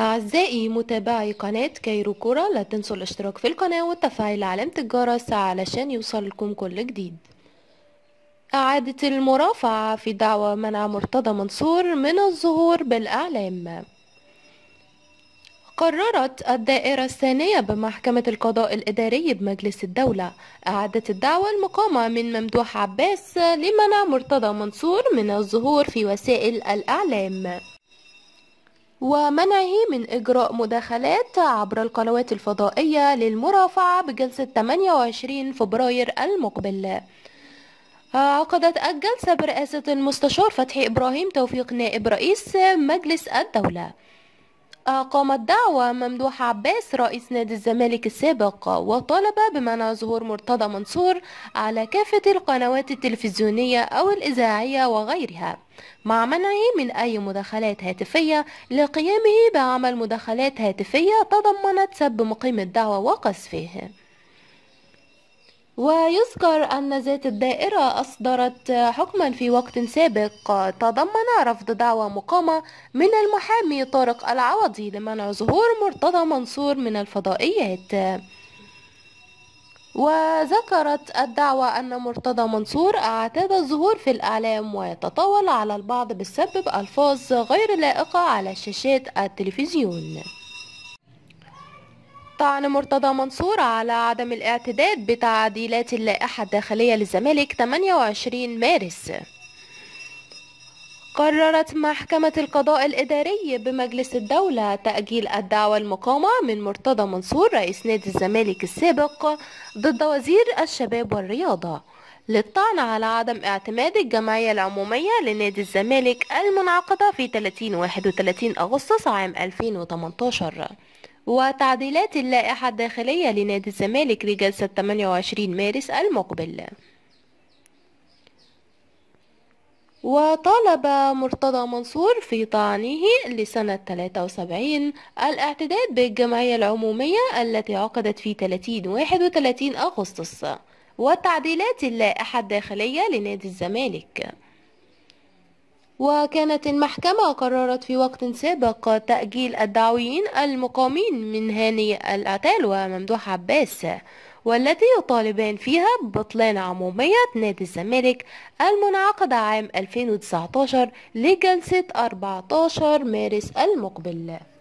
أعزائي متابعي قناة كايرو كرة لا تنسوا الاشتراك في القناة وتفعيل علامة الجرس علشان يوصلكم كل جديد أعادة المرافعة في دعوة منع مرتضى منصور من الظهور بالأعلام قررت الدائرة الثانية بمحكمة القضاء الإداري بمجلس الدولة إعادة الدعوة المقامة من ممدوح عباس لمنع مرتضى منصور من الظهور في وسائل الإعلام ومنعه من إجراء مداخلات عبر القنوات الفضائية للمرافعة بجلسة 28 فبراير المقبل عقدت الجلسة برئاسة المستشار فتحي إبراهيم توفيق نائب رئيس مجلس الدولة قامت دعوة ممدوح عباس رئيس نادي الزمالك السابق وطالب بمنع ظهور مرتضى منصور على كافة القنوات التلفزيونية أو الإذاعية وغيرها مع منعه من أي مداخلات هاتفية لقيامه بعمل مداخلات هاتفية تضمنت سب مقيم الدعوة وقذفه ويذكر أن ذات الدائرة أصدرت حكما في وقت سابق تضمن رفض دعوى مقامة من المحامي طارق العوضي لمنع ظهور مرتضى منصور من الفضائيات وذكرت الدعوة أن مرتضى منصور اعتاد الظهور في الإعلام ويتطاول على البعض بالسبب ألفاظ غير لائقة على شاشات التلفزيون طعن مرتضى منصور على عدم الاعتداد بتعديلات اللائحة الداخلية للزمالك 28 مارس قررت محكمة القضاء الإداري بمجلس الدولة تأجيل الدعوى المقامة من مرتضى منصور رئيس نادي الزمالك السابق ضد وزير الشباب والرياضة للطعن على عدم اعتماد الجمعية العمومية لنادي الزمالك المنعقدة في 30 31 أغسطس عام 2018 وتعديلات اللائحة الداخلية لنادي الزمالك لجلسة 28 مارس المقبل وطالب مرتضى منصور في طعنه لسنة 73 الاعتداد بالجمعية العمومية التي عقدت في 30 31 أغسطس وتعديلات اللائحة الداخلية لنادي الزمالك وكانت المحكمة قررت في وقت سابق تأجيل الدعويين المقامين من هاني العتال وممدوح عباس والتي يطالبان فيها ببطلان عمومية نادي الزمالك المنعقدة عام 2019 لجلسة 14 مارس المقبل